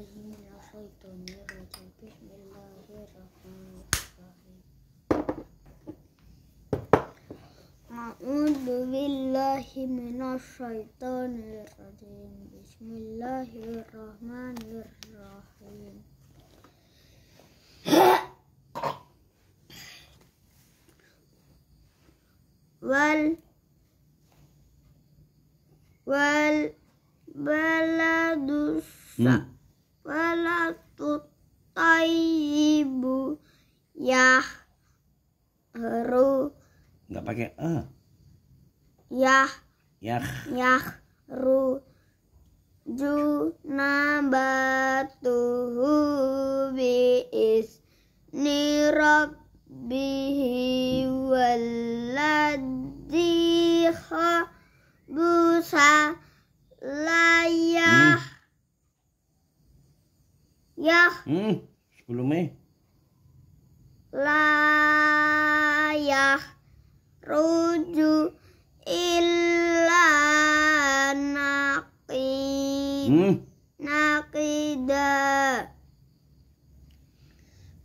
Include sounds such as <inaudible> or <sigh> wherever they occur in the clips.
من الشيطان الرجيم بسم الله الرحمن الرحيم أعوذ بالله من الشيطان الرجيم بسم الله الرحمن الرحيم وال وال بلد الصالح pakai e. Yah. Yah. Yah ru ju nabatuhu bi is nirabbihi walladzi busa layah yah hmm sebelumnya hmm. layah ruju illa naqid hmm. naqida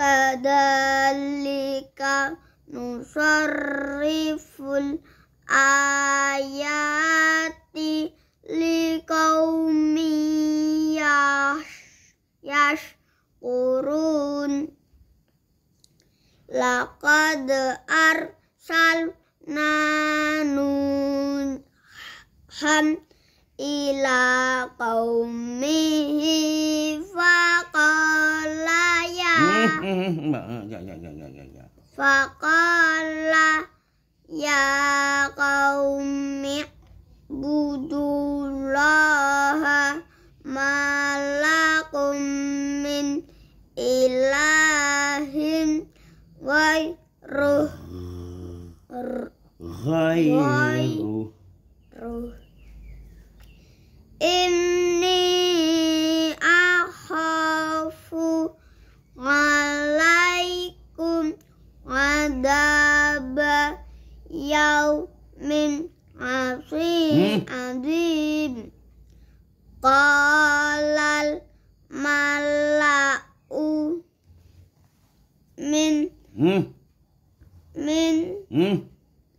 kadalika nusarriful ayati liqaumi yash yashkurun laqad arsal nanuhan ila kaum faqala ya. <laughs> ya ya ya ya ya ya faqala ya qaumi budullaha malakum min ilahin wa ruh Hai, hai, hai, hai, hai, hai, hai, hai, hai, hai, hai, hai,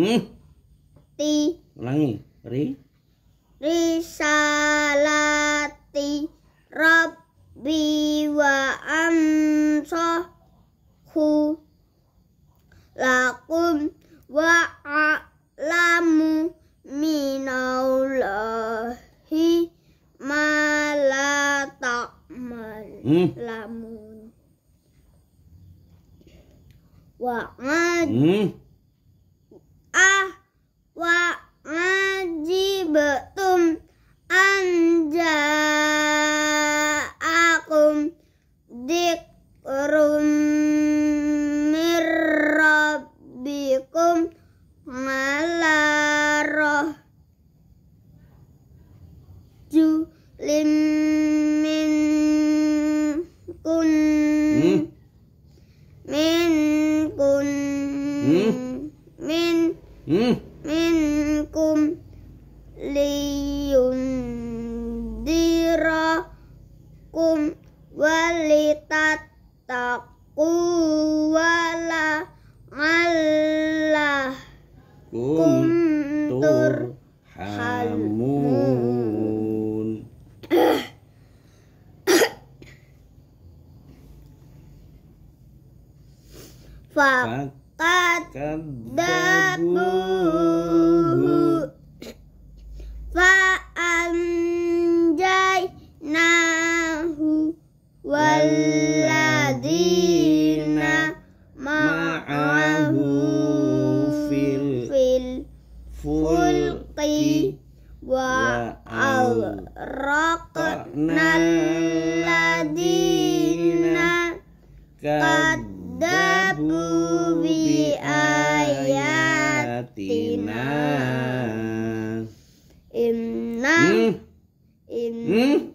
Hmm? Ti. Ulangi. Ri. Risalati Rabbi wa amsahu lakum wa a'lamu minallahi ma Hmm? min kun hmm? min hmm? min kum liyun kum walitat taku wala malah kum Fakat dabuhu Fa'anjay nahu Walladina ma'ahu fil Fil fulqi Wa awraqna ladina Kad Dabu bi ayatina hmm. Inna hmm. Inna hmm.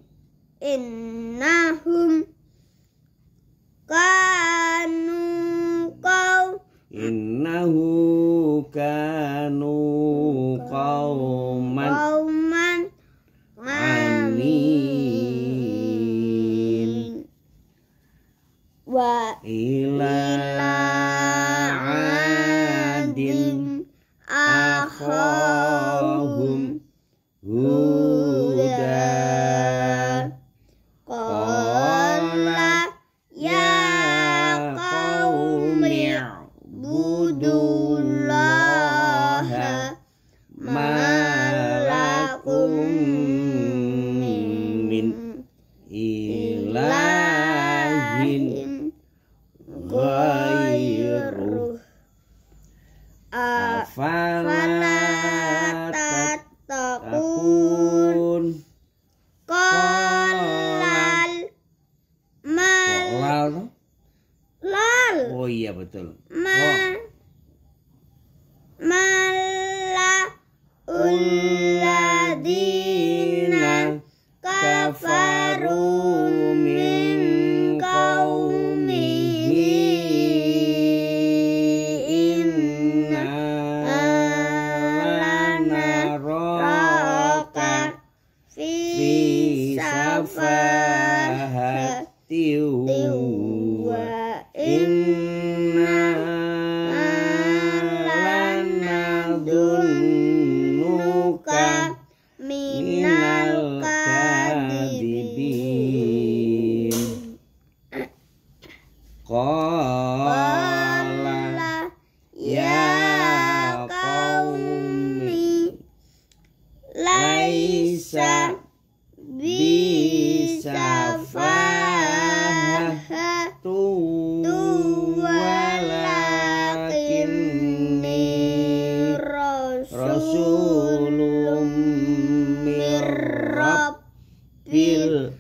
rasulun min rabbil